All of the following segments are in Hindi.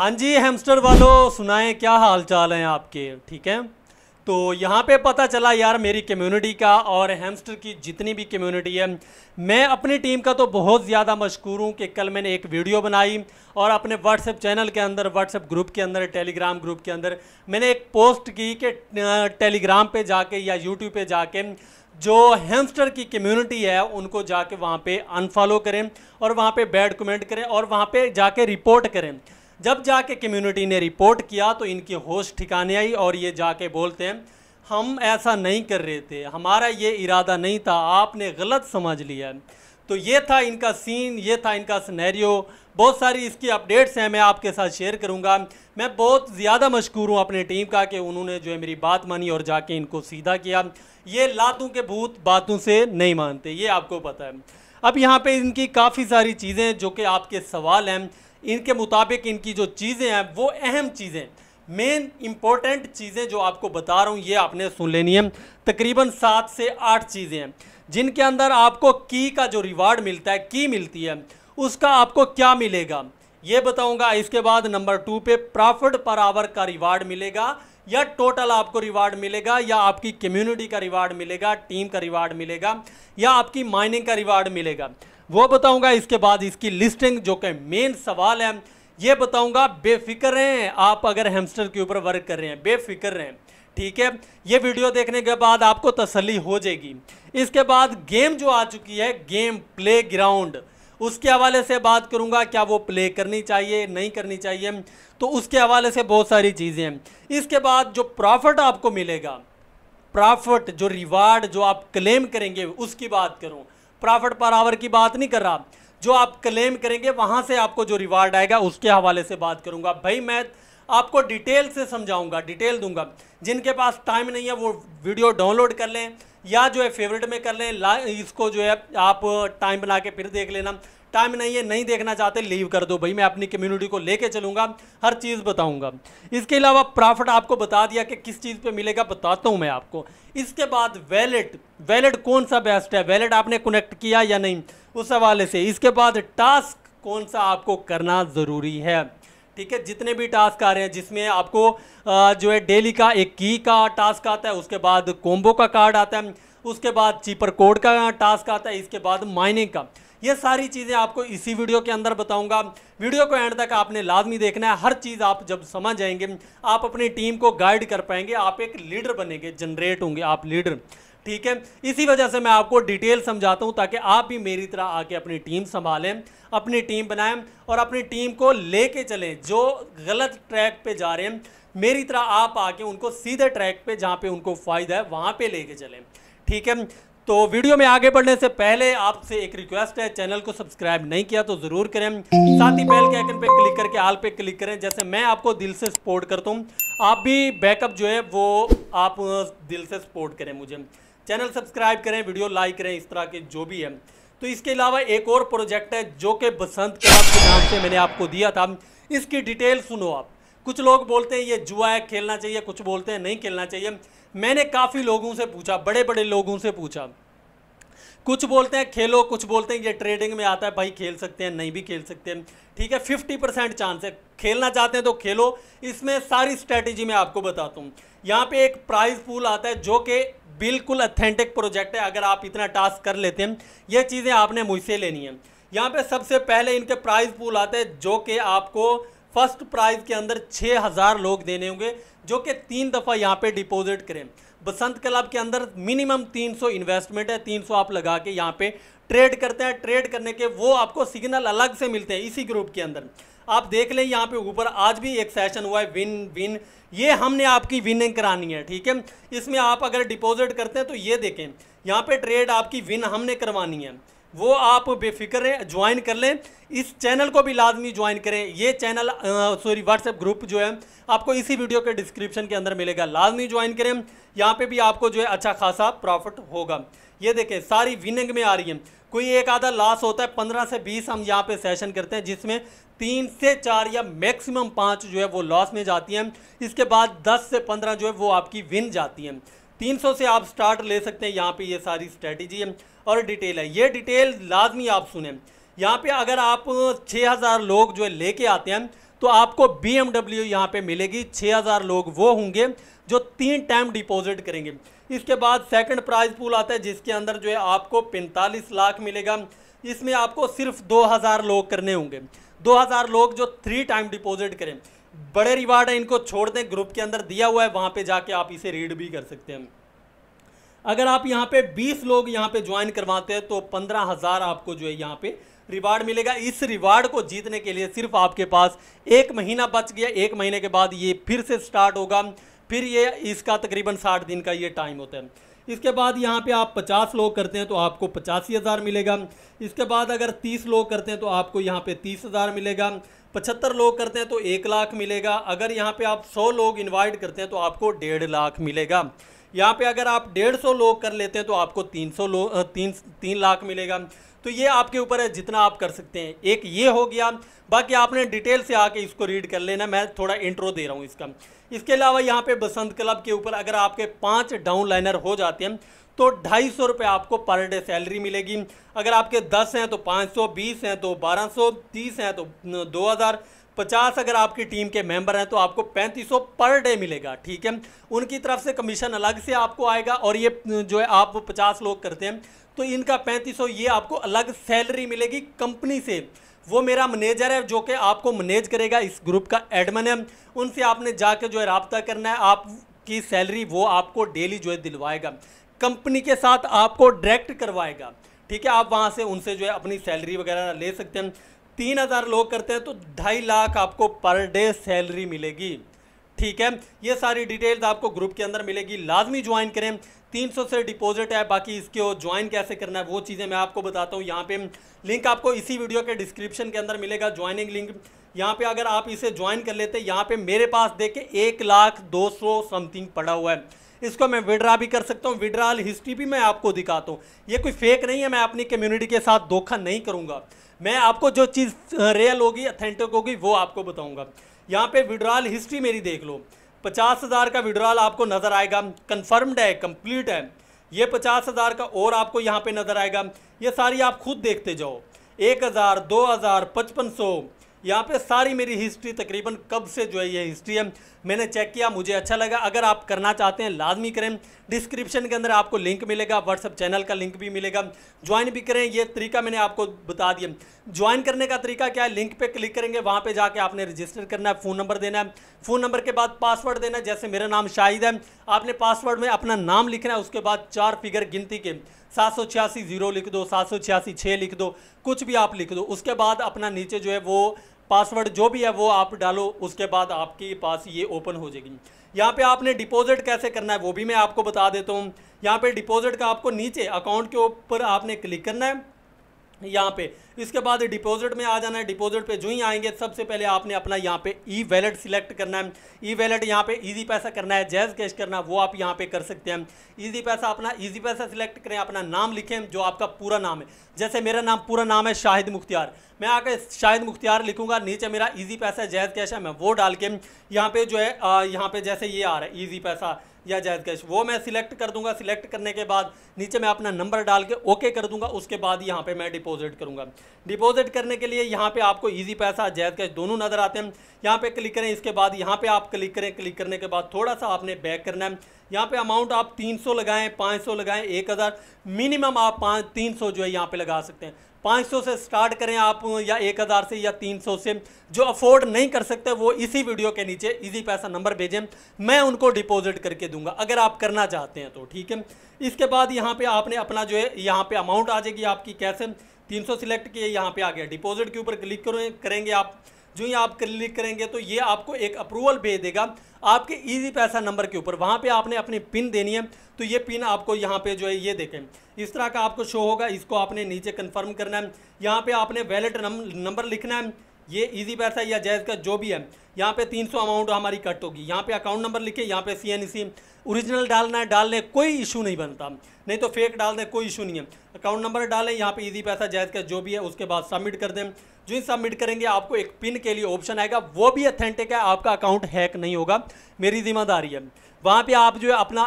हाँ जी हेमस्टर वालों सुनाएं क्या हाल चाल हैं आपके ठीक है तो यहाँ पे पता चला यार मेरी कम्युनिटी का और हेमस्टर की जितनी भी कम्युनिटी है मैं अपनी टीम का तो बहुत ज़्यादा मशहूर हूँ कि कल मैंने एक वीडियो बनाई और अपने व्हाट्सएप चैनल के अंदर व्हाट्सएप ग्रुप के अंदर टेलीग्राम ग्रुप के अंदर मैंने एक पोस्ट की कि टेलीग्राम पर जाके या यूट्यूब पर जाके जो हेमस्टर की कम्युनिटी है उनको जाके वहाँ पे अनफॉलो करें और वहाँ पे बैड कमेंट करें और वहाँ पे जाके रिपोर्ट करें जब जाके कम्युनिटी ने रिपोर्ट किया तो इनकी होश ठिकाने आई और ये जाके बोलते हैं हम ऐसा नहीं कर रहे थे हमारा ये इरादा नहीं था आपने गलत समझ लिया तो ये था इनका सीन ये था इनका सिनेरियो बहुत सारी इसकी अपडेट्स हैं मैं आपके साथ शेयर करूंगा मैं बहुत ज़्यादा मशहूर हूँ अपने टीम का कि उन्होंने जो है मेरी बात मानी और जाके इनको सीधा किया ये लातों के भूत बातों से नहीं मानते ये आपको पता है अब यहाँ पे इनकी काफ़ी सारी चीज़ें जो कि आपके सवाल हैं इनके मुताबिक इनकी जो चीज़ें हैं वो अहम चीज़ें मेन इम्पोर्टेंट चीज़ें जो आपको बता रहा हूँ ये आपने सुन लेनी है तकरीबन सात से आठ चीज़ें हैं जिनके अंदर आपको की का जो रिवार्ड मिलता है की मिलती है उसका आपको क्या मिलेगा ये बताऊंगा इसके बाद नंबर टू पे प्रॉफिट पर आवर का रिवार्ड मिलेगा या टोटल आपको रिवार्ड मिलेगा या आपकी कम्युनिटी का रिवार्ड मिलेगा टीम का रिवार्ड मिलेगा या आपकी माइनिंग का रिवार्ड मिलेगा वो बताऊंगा इसके बाद इसकी लिस्टिंग जो कि मेन सवाल है ये बताऊंगा बेफिक्र हैं आप अगर हेमस्टर के ऊपर वर्क कर रहे हैं बेफिक्र हैं ठीक है ये वीडियो देखने के बाद आपको तसली हो जाएगी इसके बाद गेम जो आ चुकी है गेम प्ले ग्राउंड उसके हवाले से बात करूंगा क्या वो प्ले करनी चाहिए नहीं करनी चाहिए तो उसके हवाले से बहुत सारी चीज़ें हैं इसके बाद जो प्रॉफिट आपको मिलेगा प्रॉफिट जो रिवार्ड जो आप क्लेम करेंगे उसकी बात करूँ प्रॉफिट पर आवर की बात नहीं कर रहा जो आप क्लेम करेंगे वहाँ से आपको जो रिवार्ड आएगा उसके हवाले से बात करूंगा भाई मैं आपको डिटेल से समझाऊंगा डिटेल दूंगा जिनके पास टाइम नहीं है वो वीडियो डाउनलोड कर लें या जो है फेवरेट में कर लें इसको जो है आप टाइम बना के फिर देख लेना टाइम नहीं है नहीं देखना चाहते लीव कर दो भाई मैं अपनी कम्युनिटी को लेके चलूँगा हर चीज़ बताऊँगा इसके अलावा प्रॉफिट आपको बता दिया कि किस चीज़ पे मिलेगा बताता हूँ मैं आपको इसके बाद वैलेट वैलेट कौन सा बेस्ट है वैलेट आपने कनेक्ट किया या नहीं उस हवाले से इसके बाद टास्क कौन सा आपको करना ज़रूरी है ठीक है जितने भी टास्क आ रहे हैं जिसमें आपको जो है डेली का एक की का टास्क आता है उसके बाद कोम्बो का कार्ड आता है उसके बाद चीपर कोड का टास्क आता है इसके बाद माइनिंग का ये सारी चीज़ें आपको इसी वीडियो के अंदर बताऊंगा वीडियो को एंड तक आपने लाजमी देखना है हर चीज़ आप जब समझ जाएंगे आप अपनी टीम को गाइड कर पाएंगे आप एक लीडर बनेंगे जनरेट होंगे आप लीडर ठीक है इसी वजह से मैं आपको डिटेल समझाता हूँ ताकि आप भी मेरी तरह आके अपनी टीम संभालें अपनी टीम बनाएं और अपनी टीम को ले चलें जो गलत ट्रैक पर जा रहे हैं मेरी तरह आप आके उनको सीधे ट्रैक पे जहाँ पे उनको फ़ायदा है वहाँ पे लेके चलें ठीक है तो वीडियो में आगे बढ़ने से पहले आपसे एक रिक्वेस्ट है चैनल को सब्सक्राइब नहीं किया तो ज़रूर करें साथ ही बेल के आइकन पे क्लिक करके आल पे क्लिक करें जैसे मैं आपको दिल से सपोर्ट करता हूँ आप भी बैकअप जो है वो आप दिल से सपोर्ट करें मुझे चैनल सब्सक्राइब करें वीडियो लाइक करें इस तरह के जो भी है तो इसके अलावा एक और प्रोजेक्ट है जो कि बसंत क्लब के नाम से मैंने आपको दिया था इसकी डिटेल सुनो आप कुछ लोग बोलते हैं ये जुआ है खेलना चाहिए कुछ बोलते हैं नहीं खेलना चाहिए मैंने काफ़ी लोगों से पूछा बड़े बड़े लोगों से पूछा कुछ बोलते हैं खेलो कुछ बोलते हैं ये ट्रेडिंग में आता है भाई खेल सकते हैं नहीं भी खेल सकते हैं ठीक है फिफ्टी परसेंट चांस है खेलना चाहते हैं तो खेलो इसमें सारी स्ट्रेटेजी मैं आपको बताता हूँ यहाँ पे एक प्राइज पूल आता है जो कि बिल्कुल अथेंटिक प्रोजेक्ट है अगर आप इतना टास्क कर लेते हैं ये चीज़ें आपने मुझसे लेनी है यहाँ पर सबसे पहले इनके प्राइज पूल आते हैं जो कि आपको फर्स्ट प्राइज़ के अंदर छः हज़ार लोग देने होंगे जो कि तीन दफ़ा यहाँ पे डिपॉजिट करें बसंत क्लब के अंदर मिनिमम 300 इन्वेस्टमेंट है 300 आप लगा के यहाँ पे ट्रेड करते हैं ट्रेड करने के वो आपको सिग्नल अलग से मिलते हैं इसी ग्रुप के अंदर आप देख लें यहाँ पे ऊपर आज भी एक सेशन हुआ है विन विन ये हमने आपकी विनिंग करानी है ठीक है इसमें आप अगर डिपॉजिट करते हैं तो ये देखें यहाँ पे ट्रेड आपकी विन हमने करवानी है वो आप बेफिक्र हैं ज्वाइन कर लें इस चैनल को भी लाजमी ज्वाइन करें ये चैनल सॉरी व्हाट्सएप ग्रुप जो है आपको इसी वीडियो के डिस्क्रिप्शन के अंदर मिलेगा लाजमी ज्वाइन करें यहाँ पे भी आपको जो है अच्छा खासा प्रॉफिट होगा ये देखें सारी विनिंग में आ रही है कोई एक आधा लॉस होता है पंद्रह से बीस हम यहाँ पे सेशन करते हैं जिसमें तीन से चार या मैक्सिमम पाँच जो है वो लॉस में जाती हैं इसके बाद दस से पंद्रह जो है वो आपकी विन जाती हैं तीन सौ से आप स्टार्ट ले सकते हैं यहाँ पे ये सारी स्ट्रैटेजी है और डिटेल है ये डिटेल लाजमी आप सुने यहाँ पे अगर आप 6000 लोग जो है लेके आते हैं तो आपको बी एम डब्ल्यू यहाँ पर मिलेगी 6000 लोग वो होंगे जो तीन टाइम डिपॉजिट करेंगे इसके बाद सेकंड प्राइज पूल आता है जिसके अंदर जो है आपको 45 लाख मिलेगा इसमें आपको सिर्फ 2000 लोग करने होंगे 2000 लोग जो थ्री टाइम डिपॉजिट करें बड़े रिवार्ड है इनको छोड़ दें ग्रुप के अंदर दिया हुआ है वहाँ पर जाके आप इसे रीड भी कर सकते हैं अगर आप यहाँ पे 20 लोग यहाँ पे ज्वाइन करवाते हैं तो पंद्रह हज़ार आपको जो है यहाँ पे रिवार्ड मिलेगा इस रिवार्ड को जीतने के लिए सिर्फ आपके पास एक महीना बच गया एक महीने के बाद ये फिर से स्टार्ट होगा फिर ये इसका तकरीबन साठ दिन का ये टाइम होता है इसके बाद यहाँ पे आप 50 लोग करते हैं तो आपको पचासी हज़ार मिलेगा इसके बाद अगर 30 लोग करते हैं तो आपको यहाँ पे तीस हज़ार मिलेगा पचहत्तर लोग करते हैं तो एक लाख मिलेगा अगर यहाँ पे आप 100 लोग इनवाइट करते हैं तो आपको डेढ़ लाख मिलेगा यहाँ पे अगर आप डेढ़ सौ लोग कर लेते हैं तो आपको तीन सौ लोग तीन तीन लाख मिलेगा तो ये आपके ऊपर है जितना आप कर सकते हैं एक ये हो गया बाकी आपने डिटेल से आके इसको रीड कर लेना मैं थोड़ा इंट्रो दे रहा हूँ इसका इसके अलावा यहाँ पे बसंत क्लब के ऊपर अगर आपके पाँच डाउन लाइनर हो जाते हैं तो ढाई सौ रुपये आपको पर डे सैलरी मिलेगी अगर आपके दस हैं तो पाँच सौ बीस हैं तो बारह सौ तीस हैं तो दो हज़ार पचास अगर आपकी टीम के मेंबर हैं तो आपको पैंतीस पर डे मिलेगा ठीक है उनकी तरफ से कमीशन अलग से आपको आएगा और ये जो है आप वो पचास लोग करते हैं तो इनका पैंतीस ये आपको अलग सैलरी मिलेगी कंपनी से वो मेरा मैनेजर है जो कि आपको मैनेज करेगा इस ग्रुप का एडमन है उनसे आपने जाके जो है रबता करना है आपकी सैलरी वो आपको डेली जो है दिलवाएगा कंपनी के साथ आपको डायरेक्ट करवाएगा ठीक है आप वहाँ से उनसे जो है अपनी सैलरी वगैरह ले सकते हैं तीन हज़ार लोग करते हैं तो ढाई लाख आपको पर डे सैलरी मिलेगी ठीक है ये सारी डिटेल्स आपको ग्रुप के अंदर मिलेगी लाजमी ज्वाइन करें 300 से डिपॉजिट है बाकी इसके ज्वाइन कैसे करना है वो चीज़ें मैं आपको बताता हूँ यहाँ पे लिंक आपको इसी वीडियो के डिस्क्रिप्शन के अंदर मिलेगा ज्वाइनिंग लिंक यहाँ पे अगर आप इसे ज्वाइन कर लेते यहाँ पे मेरे पास देखे एक लाख दो सौ समथिंग पड़ा हुआ है इसको मैं विड्रा भी कर सकता हूँ विड्राल हिस्ट्री भी मैं आपको दिखाता हूँ ये कोई फेक नहीं है मैं अपनी कम्युनिटी के साथ धोखा नहीं करूँगा मैं आपको जो चीज़ रियल होगी अथेंटिक होगी वो आपको बताऊँगा यहाँ पर विड्रॉल हिस्ट्री मेरी देख लो पचास हज़ार का विड्रॉल आपको नज़र आएगा कन्फर्म्ड है कम्प्लीट है ये पचास हज़ार का और आपको यहाँ पे नज़र आएगा ये सारी आप खुद देखते जाओ एक हज़ार दो हज़ार पचपन सौ यहाँ पे सारी मेरी हिस्ट्री तकरीबन कब से जो है ये हिस्ट्री है मैंने चेक किया मुझे अच्छा लगा अगर आप करना चाहते हैं लाजमी करें डिस्क्रिप्शन के अंदर आपको लिंक मिलेगा व्हाट्सअप चैनल का लिंक भी मिलेगा ज्वाइन भी करें ये तरीका मैंने आपको बता दिया ज्वाइन करने का तरीका क्या है लिंक पे क्लिक करेंगे वहाँ पे जाके आपने रजिस्टर करना है फ़ोन नंबर देना है फ़ोन नंबर के बाद पासवर्ड देना है जैसे मेरा नाम शाहिद है आपने पासवर्ड में अपना नाम लिखना है उसके बाद चार फिगर गिनती के सात सौ छियासी जीरो लिख दो सात सौ छियासी छः लिख दो कुछ भी आप लिख दो उसके बाद अपना नीचे जो है वो पासवर्ड जो भी है वो आप डालो उसके बाद आपके पास ये ओपन हो जाएगी यहाँ पे आपने डिपॉजिट कैसे करना है वो भी मैं आपको बता देता हूँ यहाँ पे डिपॉजिट का आपको नीचे अकाउंट के ऊपर आपने क्लिक करना है यहाँ पे इसके बाद डिपॉजिट में आ जाना है डिपॉजिट पे जो ही आएंगे सबसे पहले आपने अपना यहाँ पे ई वैलेट सिलेक्ट करना है ई वैलेट यहाँ पे इजी पैसा करना है जैज़ कैश करना है वो आप यहाँ पे कर सकते हैं इजी पैसा अपना इजी पैसा सिलेक्ट करें अपना नाम लिखें जो आपका पूरा नाम है जैसे मेरा नाम पूरा नाम है शाहिद मुख्तियार मैं आकर शाहिद मुख्तियार लिखूंगा नीचे मेरा ईजी पैसा जैज़ कैश है मैं वो डाल के यहाँ पे जो है यहाँ पे जैसे ये आ रहा है ईजी पैसा या जायज़ कैश वो मैं सिलेक्ट कर दूंगा सिलेक्ट करने के बाद नीचे मैं अपना नंबर डाल के ओके कर दूंगा उसके बाद यहाँ पे मैं डिपॉजिट करूंगा डिपॉजिट करने के लिए यहाँ पे आपको इजी पैसा जायज़ कैश दोनों नज़र आते हैं यहाँ पे क्लिक करें इसके बाद यहाँ पे आप क्लिक करें क्लिक करने के बाद थोड़ा सा आपने बैक करना है यहाँ पे अमाउंट आप 300 लगाएं 500 लगाएं हज़ार मिनिमम आप पाँच तीन जो है यहाँ पे लगा सकते हैं 500 से स्टार्ट करें आप या 1000 से या 300 से जो अफोर्ड नहीं कर सकते वो इसी वीडियो के नीचे इजी पैसा नंबर भेजें मैं उनको डिपॉजिट करके दूंगा अगर आप करना चाहते हैं तो ठीक है इसके बाद यहाँ पे आपने अपना जो है यहाँ पे अमाउंट आ जाएगी आपकी कैसे 300 सिलेक्ट किए यहाँ पे आ गया डिपॉजिट के ऊपर क्लिक करें करेंगे आप जो ही आप क्लिक करेंगे तो ये आपको एक अप्रूवल भेज देगा आपके इजी पैसा नंबर के ऊपर वहाँ पे आपने अपनी पिन देनी है तो ये पिन आपको यहाँ पे जो है ये देखें इस तरह का आपको शो होगा इसको आपने नीचे कन्फर्म करना है यहाँ पर आपने वैलेट नंबर लिखना है ये इजी पैसा या जैज़ का जो भी है यहाँ पे 300 अमाउंट हमारी कट होगी यहाँ पे अकाउंट नंबर लिखे यहाँ पे सी एन सी ओरिजिनल डालना है डालने कोई इशू नहीं बनता नहीं तो फेक डाल दें कोई इशू नहीं है अकाउंट नंबर डालें यहाँ पे इजी पैसा जायज का जो भी है उसके बाद सबमिट कर दें जो ही सबमिट करेंगे आपको एक पिन के लिए ऑप्शन आएगा वो भी अथेंटिक है आपका अकाउंट हैक नहीं होगा मेरी जिम्मेदारी है वहाँ पर आप जो है अपना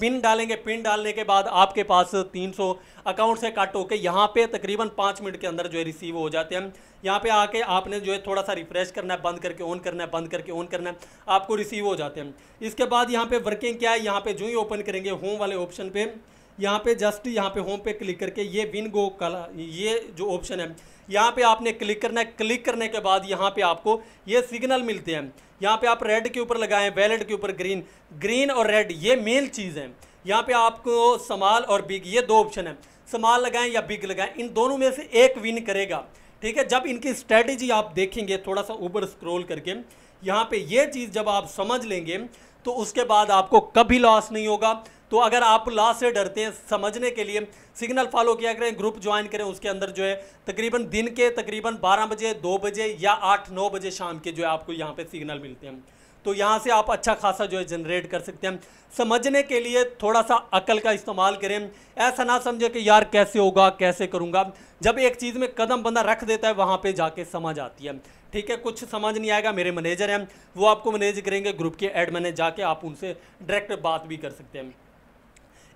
पिन डालेंगे पिन डालने के बाद आपके पास 300 अकाउंट से कट होकर यहाँ पे तकरीबन पाँच मिनट के अंदर जो है रिसीव हो जाते हैं यहाँ पे आके आपने जो है थोड़ा सा रिफ्रेश करना है बंद करके ऑन करना है बंद करके ऑन करना है आपको रिसीव हो जाते हैं इसके बाद यहाँ पे वर्किंग क्या है यहाँ पे जो ही ओपन करेंगे होम वाले ऑप्शन पे यहाँ पे जस्ट यहाँ पे होम पे क्लिक करके ये विन गो कला ये जो ऑप्शन है यहाँ पे आपने क्लिक करना है क्लिक करने के बाद यहाँ पे आपको ये सिग्नल मिलते हैं यहाँ पे आप रेड के ऊपर लगाएं वैलेट के ऊपर ग्रीन ग्रीन और रेड ये मेन चीज़ है यहाँ पे आपको समाल और बिग ये दो ऑप्शन है समाल लगाएं या बिग लगाएं इन दोनों में से एक विन करेगा ठीक है जब इनकी स्ट्रैटेजी आप देखेंगे थोड़ा सा ऊपर स्क्रोल करके यहाँ पे ये चीज़ जब आप समझ लेंगे तो उसके बाद आपको कभी लॉस नहीं होगा तो अगर आप लॉ से डरते हैं समझने के लिए सिग्नल फॉलो किया करें ग्रुप ज्वाइन करें उसके अंदर जो है तकरीबन दिन के तकरीबन 12 बजे 2 बजे या 8-9 बजे शाम के जो है आपको यहाँ पे सिग्नल मिलते हैं तो यहाँ से आप अच्छा खासा जो है जनरेट कर सकते हैं समझने के लिए थोड़ा सा अकल का इस्तेमाल करें ऐसा ना समझें कि यार कैसे होगा कैसे करूँगा जब एक चीज़ में कदम बंदा रख देता है वहाँ पे जाके समझ आती है ठीक है कुछ समझ नहीं आएगा मेरे मैनेजर हैं वो आपको मैनेज करेंगे ग्रुप के एड मैनेज जाके आप उनसे डायरेक्ट बात भी कर सकते हैं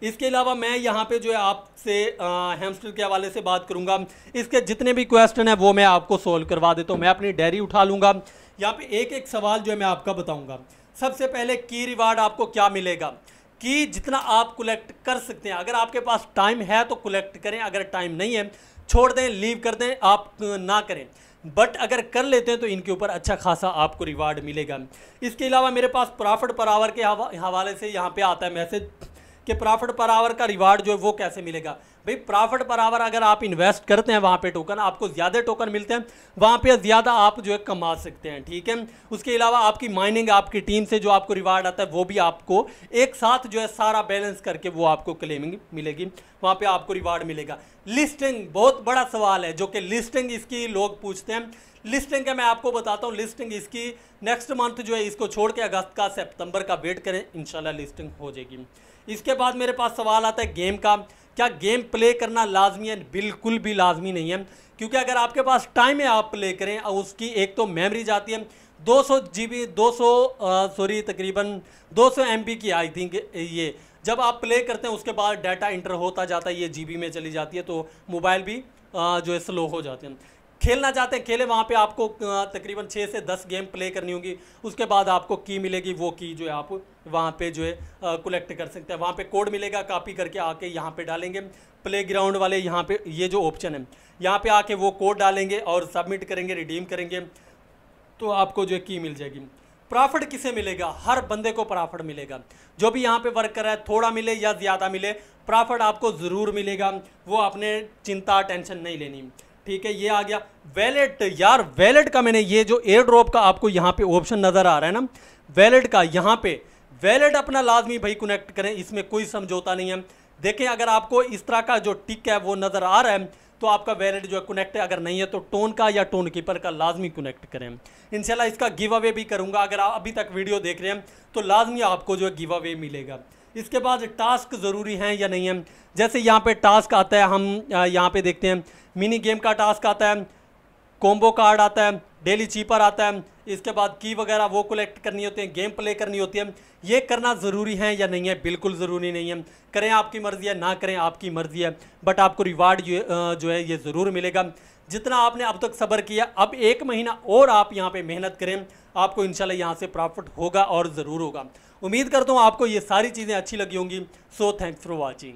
इसके अलावा मैं यहाँ पे जो है आपसे हेमस्टर के हवाले से बात करूँगा इसके जितने भी क्वेश्चन हैं वो मैं आपको सोल्व करवा देता हूँ मैं अपनी डायरी उठा लूँगा यहाँ पे एक एक सवाल जो है मैं आपका बताऊँगा सबसे पहले की रिवार्ड आपको क्या मिलेगा कि जितना आप कलेक्ट कर सकते हैं अगर आपके पास टाइम है तो कलेक्ट करें अगर टाइम नहीं है छोड़ दें लीव कर दें आप ना करें बट अगर कर लेते हैं तो इनके ऊपर अच्छा खासा आपको रिवार्ड मिलेगा इसके अलावा मेरे पास प्रॉफिट पर आवर के हवाले से यहाँ पे आता है मैसेज कि प्रॉफिट पर आवर का रिवार्ड जो है वो कैसे मिलेगा भाई प्रॉफिट पर आवर अगर आप इन्वेस्ट करते हैं वहाँ पे टोकन आपको ज़्यादा टोकन मिलते हैं वहाँ पे ज़्यादा आप जो है कमा सकते हैं ठीक है उसके अलावा आपकी माइनिंग आपकी टीम से जो आपको रिवार्ड आता है वो भी आपको एक साथ जो है सारा बैलेंस करके वो आपको क्लेमिंग मिलेगी वहाँ पर आपको रिवार्ड मिलेगा लिस्टिंग बहुत बड़ा सवाल है जो कि लिस्टिंग इसकी लोग पूछते हैं लिस्टिंग का मैं आपको बताता हूँ लिस्टिंग इसकी नेक्स्ट मंथ जो है इसको छोड़ के अगस्त का सितंबर का वेट करें इंशाल्लाह लिस्टिंग हो जाएगी इसके बाद मेरे पास सवाल आता है गेम का क्या गेम प्ले करना लाजमी है बिल्कुल भी लाजमी नहीं है क्योंकि अगर आपके पास टाइम है आप प्ले करें और उसकी एक तो मेमोरी जाती है 200 जीबी 200 सॉरी तकरीबन 200 एमबी की आई थिंक ये जब आप प्ले करते हैं उसके बाद डाटा इंटर होता जाता है ये जी में चली जाती है तो मोबाइल भी आ, जो है स्लो हो जाते हैं खेलना चाहते हैं खेले वहाँ पे आपको तकरीबन छः से दस गेम प्ले करनी होगी उसके बाद आपको की मिलेगी वो की जो है आप वहाँ पे जो है कलेक्ट कर सकते हैं वहाँ पे कोड मिलेगा कॉपी करके आके यहाँ पे डालेंगे प्ले ग्राउंड वाले यहाँ पे ये जो ऑप्शन है यहाँ पे आके वो कोड डालेंगे और सबमिट करेंगे रिडीम करेंगे तो आपको जो है की मिल जाएगी प्रॉफिट किसे मिलेगा हर बंदे को प्रॉफिट मिलेगा जो भी यहाँ पे वर्क कर रहा है थोड़ा मिले या ज़्यादा मिले प्रॉफिट आपको ज़रूर मिलेगा वो अपने चिंता टेंशन नहीं लेनी ठीक है ये आ गया वैलेट यार वैलेट का मैंने ये जो एयर ड्रॉप का आपको यहाँ पे ऑप्शन नज़र आ रहा है ना वैलेट का यहाँ पे वैलेट अपना लाजमी भाई कनेक्ट करें इसमें कोई समझौता नहीं है देखें अगर आपको इस तरह का जो टिक है वो नज़र आ रहा है तो आपका वैलेट जो है कनेक्ट अगर नहीं है तो टोन का या टोन कीपर का लाजमी कनेक्ट करें इनशाला इसका गिव अवे भी करूँगा अगर आप अभी तक वीडियो देख रहे हैं तो लाजमी आपको जो है गिव अवे मिलेगा इसके बाद टास्क ज़रूरी हैं या नहीं है जैसे यहाँ पे टास्क आता है हम यहाँ पे देखते हैं मिनी गेम का टास्क आता है कॉम्बो कार्ड आता है डेली चीपर आता है इसके बाद की वगैरह वो कलेक्ट करनी होती है गेम प्ले करनी होती है ये करना ज़रूरी है या नहीं है बिल्कुल ज़रूरी नहीं है करें आपकी मर्ज़ी है ना करें आपकी मर्ज़ी है बट आपको रिवार्ड जो है ये ज़रूर मिलेगा जितना आपने अब तक सब्र किया अब एक महीना और आप यहाँ पे मेहनत करें आपको इंशाल्लाह यहाँ से प्रॉफिट होगा और ज़रूर होगा उम्मीद करता हूँ आपको ये सारी चीज़ें अच्छी लगी होंगी सो थैंक्स फॉर वॉचिंग